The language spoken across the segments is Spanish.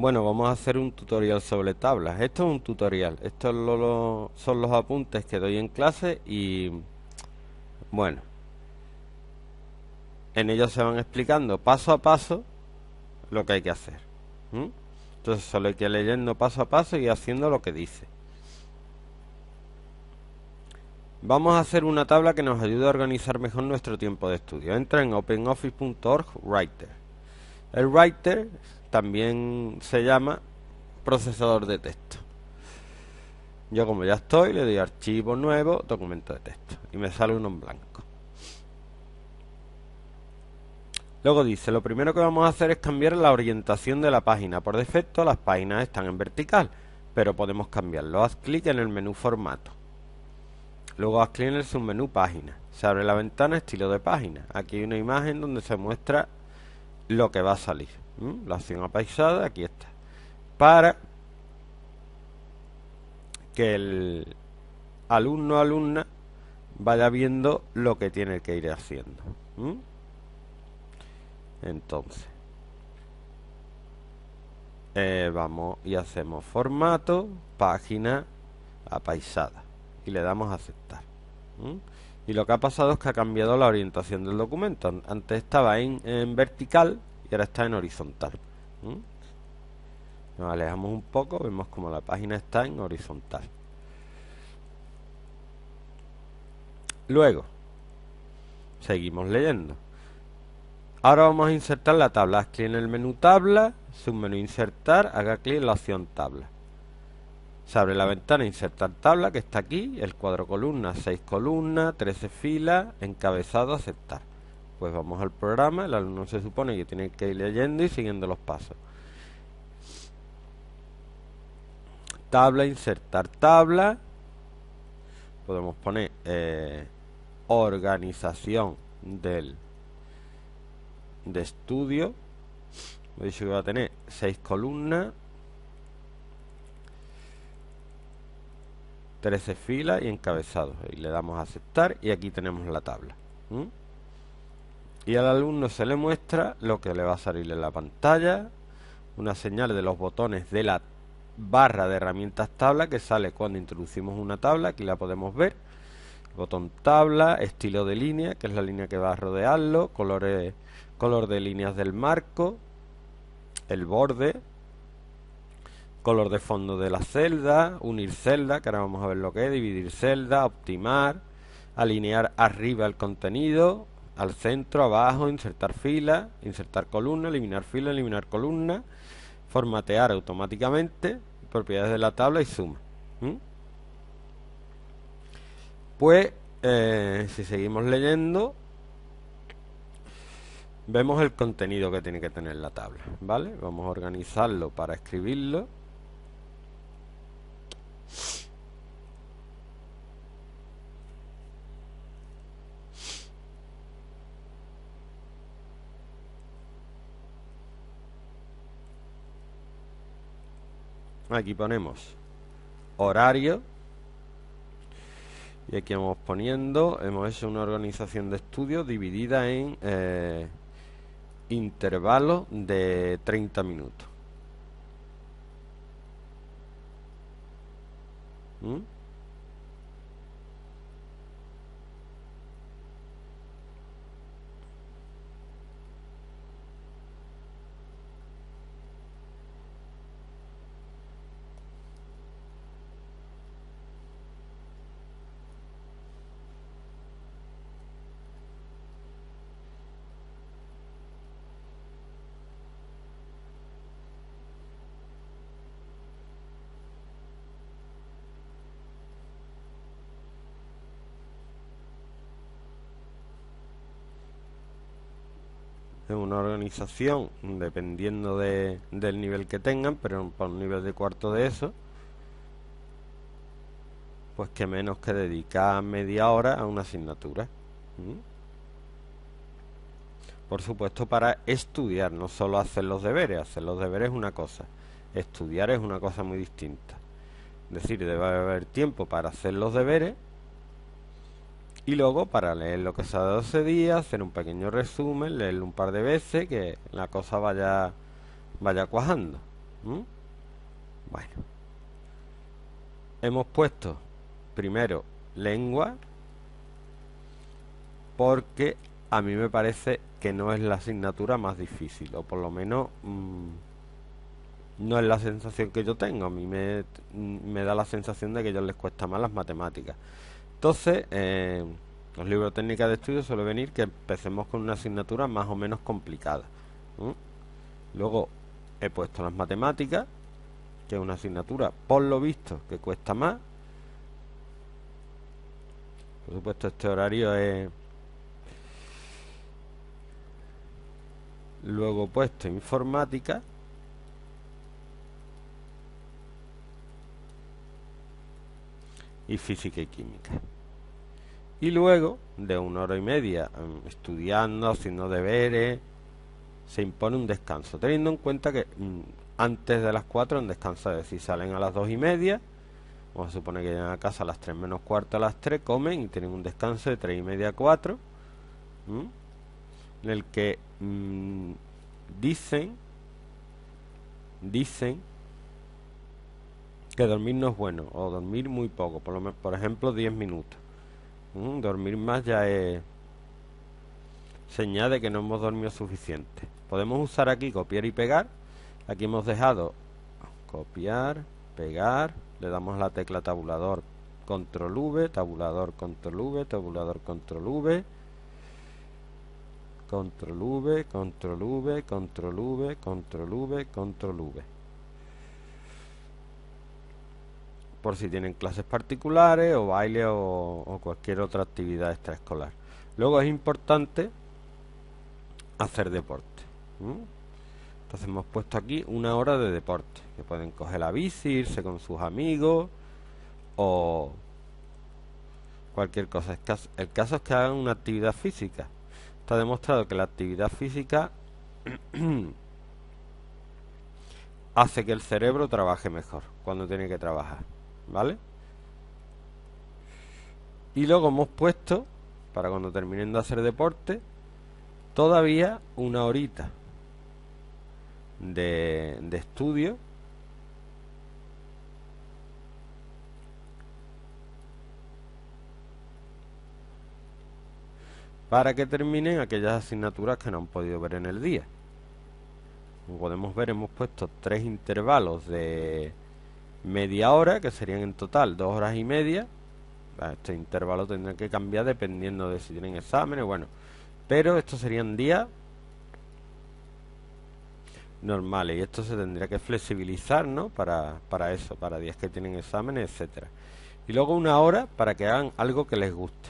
Bueno, vamos a hacer un tutorial sobre tablas. Esto es un tutorial. Estos son los apuntes que doy en clase y... Bueno. En ellos se van explicando paso a paso lo que hay que hacer. Entonces solo hay que ir leyendo paso a paso y haciendo lo que dice. Vamos a hacer una tabla que nos ayude a organizar mejor nuestro tiempo de estudio. Entra en openoffice.org Writer. El Writer también se llama procesador de texto. Yo como ya estoy, le doy archivo nuevo, documento de texto. Y me sale uno en blanco. Luego dice, lo primero que vamos a hacer es cambiar la orientación de la página. Por defecto las páginas están en vertical, pero podemos cambiarlo. Haz clic en el menú formato. Luego haz clic en el submenú página. Se abre la ventana estilo de página. Aquí hay una imagen donde se muestra lo que va a salir. ¿Mm? la acción apaisada, aquí está, para que el alumno o alumna vaya viendo lo que tiene que ir haciendo. ¿Mm? Entonces, eh, vamos y hacemos formato, página apaisada y le damos a aceptar. ¿Mm? Y lo que ha pasado es que ha cambiado la orientación del documento. Antes estaba en, en vertical y ahora está en horizontal. Nos alejamos un poco, vemos como la página está en horizontal. Luego, seguimos leyendo. Ahora vamos a insertar la tabla. Haz clic en el menú tabla, submenú insertar, haga clic en la opción tabla. Se abre la ventana insertar tabla que está aquí, el cuadro columna, 6 columnas, 13 filas, encabezado, aceptar. Pues vamos al programa, el alumno se supone que tiene que ir leyendo y siguiendo los pasos. Tabla, insertar tabla. Podemos poner eh, organización del de estudio. He dicho que va a tener seis columnas, 13 filas y encabezados Y le damos a aceptar y aquí tenemos la tabla y al alumno se le muestra lo que le va a salir en la pantalla, una señal de los botones de la barra de herramientas tabla que sale cuando introducimos una tabla, aquí la podemos ver, botón tabla, estilo de línea, que es la línea que va a rodearlo, colores, color de líneas del marco, el borde, color de fondo de la celda, unir celda, que ahora vamos a ver lo que es, dividir celda, optimar, alinear arriba el contenido, al centro, abajo, insertar fila, insertar columna, eliminar fila, eliminar columna, formatear automáticamente, propiedades de la tabla y suma. Pues, eh, si seguimos leyendo, vemos el contenido que tiene que tener la tabla, ¿vale? Vamos a organizarlo para escribirlo. Aquí ponemos horario. Y aquí vamos poniendo, hemos hecho una organización de estudio dividida en eh, intervalos de 30 minutos. ¿Mm? en una organización, dependiendo de, del nivel que tengan, pero para un nivel de cuarto de eso, pues que menos que dedicar media hora a una asignatura. Por supuesto, para estudiar, no solo hacer los deberes, hacer los deberes es una cosa, estudiar es una cosa muy distinta. Es decir, debe haber tiempo para hacer los deberes y luego para leer lo que se ha dado ese día, hacer un pequeño resumen, leerlo un par de veces, que la cosa vaya, vaya cuajando. Bueno, hemos puesto primero lengua, porque a mí me parece que no es la asignatura más difícil, o por lo menos mm, no es la sensación que yo tengo. A mí me, me da la sensación de que a ellos les cuesta más las matemáticas. Entonces, eh, los libros técnicas de estudio suele venir que empecemos con una asignatura más o menos complicada. Luego he puesto las matemáticas, que es una asignatura, por lo visto, que cuesta más. Por supuesto, este horario es... Luego he puesto informática. y física y química. Y luego, de una hora y media, mm, estudiando, haciendo deberes, se impone un descanso, teniendo en cuenta que mm, antes de las 4 en descanso es decir, salen a las 2 y media, vamos a suponer que llegan a casa a las 3 menos cuarto, a las 3 comen y tienen un descanso de 3 y media a 4, en el que mm, dicen, dicen que dormir no es bueno o dormir muy poco, por, lo, por ejemplo 10 minutos. Mm, dormir más ya es señal de que no hemos dormido suficiente. Podemos usar aquí copiar y pegar. Aquí hemos dejado copiar, pegar, le damos la tecla tabulador control V, tabulador control V, tabulador control V, control V, control V, control V, control V. Control v. por si tienen clases particulares o baile o, cualquier otra actividad extraescolar. Luego es importante hacer deporte. Entonces hemos puesto aquí una hora de deporte, que pueden coger la bici, irse con sus amigos o cualquier cosa. El caso es que hagan una actividad física. Está demostrado que la actividad física hace que el cerebro trabaje mejor cuando tiene que trabajar. ¿vale? Y luego hemos puesto, para cuando terminen de hacer deporte, todavía una horita de, de estudio para que terminen aquellas asignaturas que no han podido ver en el día. Como podemos ver, hemos puesto tres intervalos de media hora, que serían en total dos horas y media. Este intervalo tendrán que cambiar dependiendo de si tienen exámenes, bueno. Pero estos serían días normales y esto se tendría que flexibilizar, ¿no? Para, eso, para días que tienen exámenes, etcétera. Y luego una hora para que hagan algo que les guste.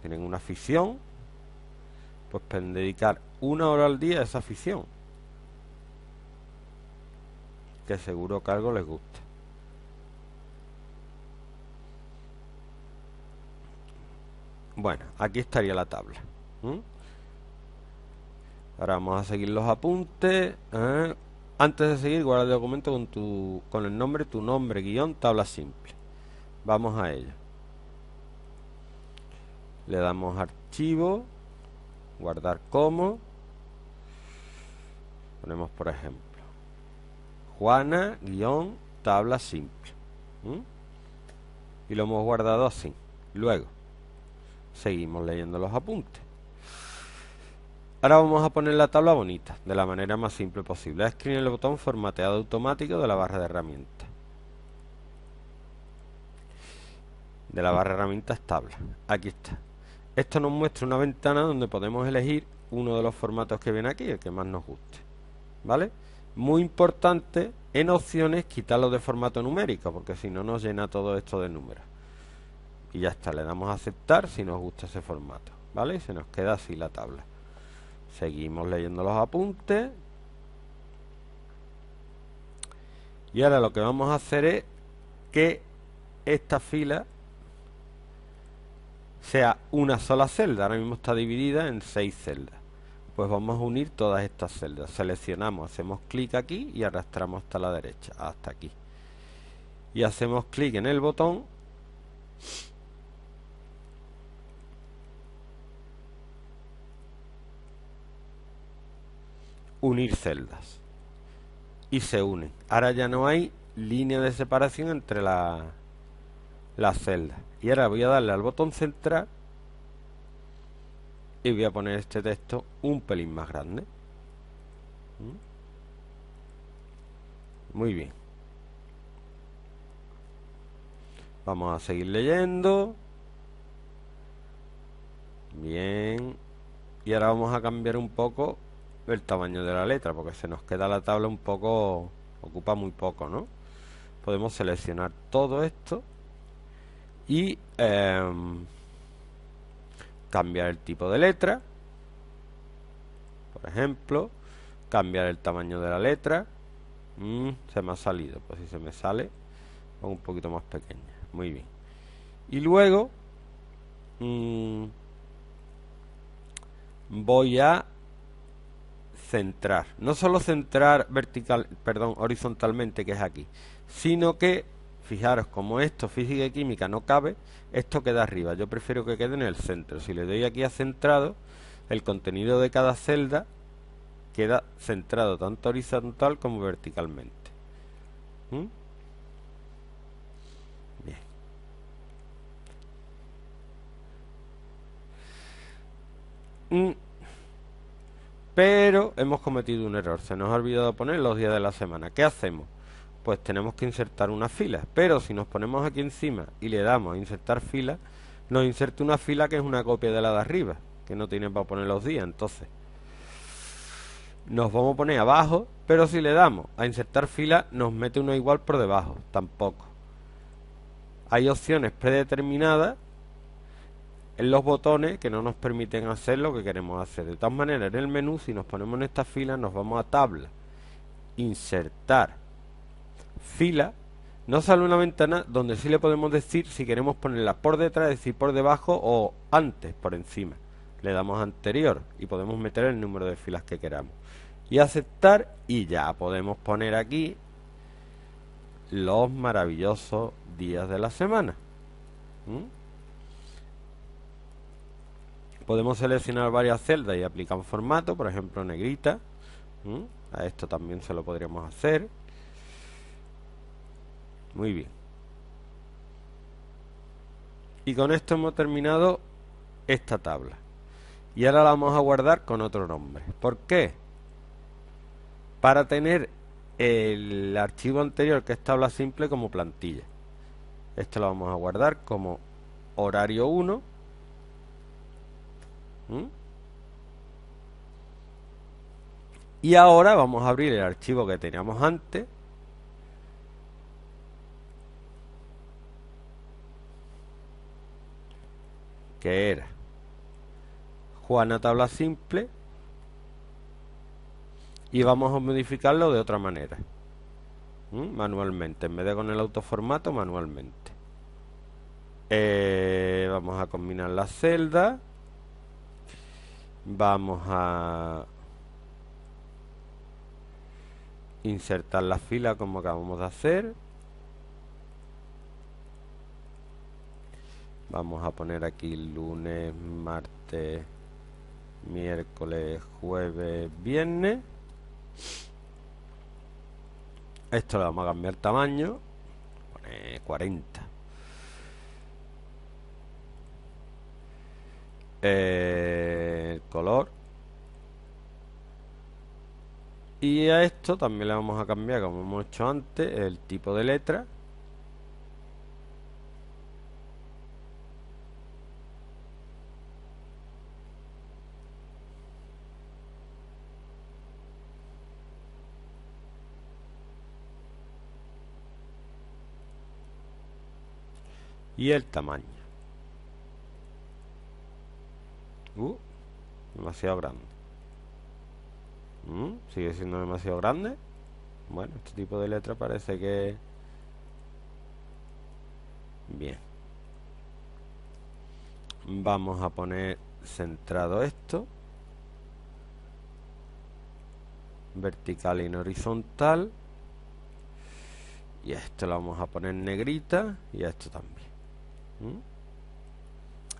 Tienen una afición, pues pueden dedicar una hora al día a esa afición que seguro que algo les gusta. Bueno, aquí estaría la tabla. Ahora vamos a seguir los apuntes. ¿eh? Antes de seguir, guarda el documento con, tu, con el nombre, tu nombre, guión, tabla simple. Vamos a ello. Le damos archivo, guardar como. Ponemos por ejemplo Juana, guión, tabla simple. Y lo hemos guardado así. Luego, seguimos leyendo los apuntes. Ahora vamos a poner la tabla bonita, de la manera más simple posible. escribir el botón formateado automático de la barra de herramientas. De la barra de herramientas tabla. Aquí está. Esto nos muestra una ventana donde podemos elegir uno de los formatos que ven aquí, el que más nos guste. ¿Vale? muy importante en opciones quitarlo de formato numérico, porque si no nos llena todo esto de números. Y ya está, le damos a aceptar si nos gusta ese formato, ¿vale? se nos queda así la tabla. Seguimos leyendo los apuntes. Y ahora lo que vamos a hacer es que esta fila sea una sola celda. Ahora mismo está dividida en seis celdas pues vamos a unir todas estas celdas seleccionamos hacemos clic aquí y arrastramos hasta la derecha hasta aquí y hacemos clic en el botón unir celdas y se unen ahora ya no hay línea de separación entre la, las celdas y ahora voy a darle al botón central y voy a poner este texto un pelín más grande ¿Mm? muy bien vamos a seguir leyendo bien y ahora vamos a cambiar un poco el tamaño de la letra porque se nos queda la tabla un poco ocupa muy poco no podemos seleccionar todo esto y em, cambiar el tipo de letra, por ejemplo, cambiar el tamaño de la letra. Mm, se me ha salido, pues si se me sale, un poquito más pequeña. Muy bien. Y luego mm, voy a centrar, no solo centrar vertical, perdón, horizontalmente que es aquí, sino que Fijaros, como esto, física y química, no cabe, esto queda arriba. Yo prefiero que quede en el centro. Si le doy aquí a centrado, el contenido de cada celda queda centrado tanto horizontal como verticalmente. ¿Mm? Bien. Mm. Pero hemos cometido un error, se nos ha olvidado poner los días de la semana. ¿Qué hacemos? pues tenemos que insertar una fila. Pero si nos ponemos aquí encima y le damos a insertar fila, nos inserta una fila que es una copia de la de arriba, que no tiene para poner los días. Entonces, nos vamos a poner abajo, pero si le damos a insertar fila, nos mete uno igual por debajo. Tampoco. Hay opciones predeterminadas en los botones que no nos permiten hacer lo que queremos hacer. De todas maneras en el menú, si nos ponemos en esta fila, nos vamos a tabla, insertar fila, no sale una ventana donde sí le podemos decir si queremos ponerla por detrás, es decir, por debajo o antes, por encima. Le damos anterior y podemos meter el número de filas que queramos. Y aceptar y ya podemos poner aquí los maravillosos días de la semana. ¿Mm? Podemos seleccionar varias celdas y aplicar un formato, por ejemplo negrita. ¿Mm? A esto también se lo podríamos hacer. Muy bien. Y con esto hemos terminado esta tabla. Y ahora la vamos a guardar con otro nombre. ¿Por qué? Para tener el archivo anterior, que es tabla simple, como plantilla. Esto lo vamos a guardar como horario 1. ¿Mm? Y ahora vamos a abrir el archivo que teníamos antes que era Juana tabla simple y vamos a modificarlo de otra manera manualmente en vez de con el autoformato manualmente eh, vamos a combinar la celda vamos a insertar la fila como acabamos de hacer Vamos a poner aquí lunes, martes, miércoles, jueves, viernes. Esto le vamos a cambiar tamaño. 40. El color. Y a esto también le vamos a cambiar, como hemos hecho antes, el tipo de letra. y el tamaño uh, demasiado grande mm, sigue siendo demasiado grande bueno este tipo de letra parece que bien vamos a poner centrado esto vertical y horizontal y esto lo vamos a poner negrita y esto también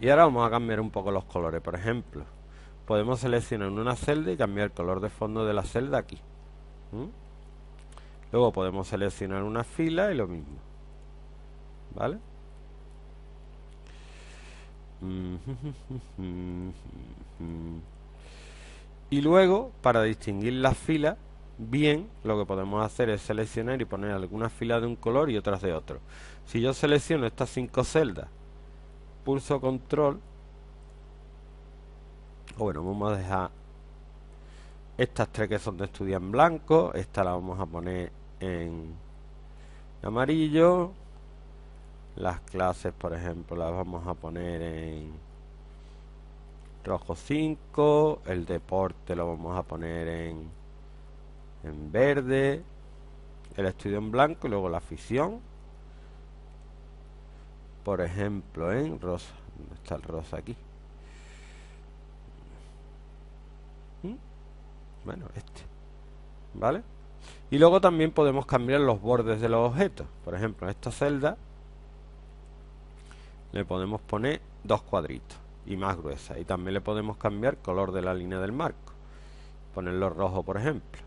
y ahora vamos a cambiar un poco los colores. Por ejemplo, podemos seleccionar una celda y cambiar el color de fondo de la celda aquí. Luego podemos seleccionar una fila y lo mismo. ¿Vale? Y luego, para distinguir las filas, bien, lo que podemos hacer es seleccionar y poner algunas filas de un color y otras de otro. Si yo selecciono estas cinco celdas, pulso control, o bueno, vamos a dejar estas tres que son de estudio en blanco, esta la vamos a poner en amarillo, las clases, por ejemplo, las vamos a poner en rojo 5, el deporte lo vamos a poner en en verde, el estudio en blanco y luego la afición. Por ejemplo, en rosa. está el rosa aquí? ¿Mm? Bueno, este. ¿Vale? Y luego también podemos cambiar los bordes de los objetos. Por ejemplo, en esta celda le podemos poner dos cuadritos y más gruesa. Y también le podemos cambiar color de la línea del marco. Ponerlo rojo, por ejemplo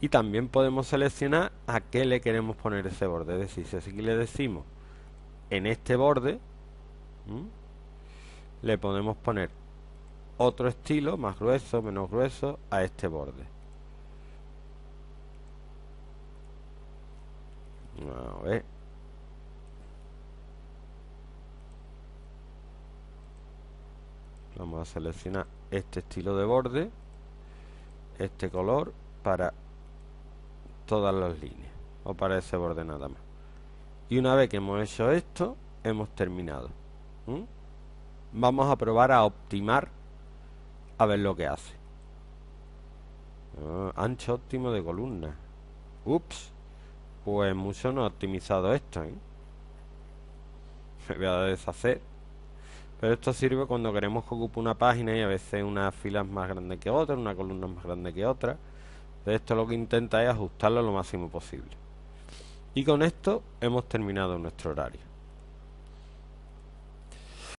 y también podemos seleccionar a qué le queremos poner ese borde. Es decir, si así le decimos en este borde, le podemos poner otro estilo más grueso, menos grueso a este borde. Vamos a seleccionar este estilo de borde, este color, para todas las líneas o para ese borde nada más y una vez que hemos hecho esto hemos terminado vamos a probar a optimar a ver lo que hace ah, ancho óptimo de columna ups pues mucho no ha optimizado esto ¿eh? me voy a deshacer pero esto sirve cuando queremos que ocupe una página y a veces fila filas más grande que otra una columna más grande que otra. De esto lo que intenta es ajustarlo lo máximo posible. Y con esto hemos terminado nuestro horario.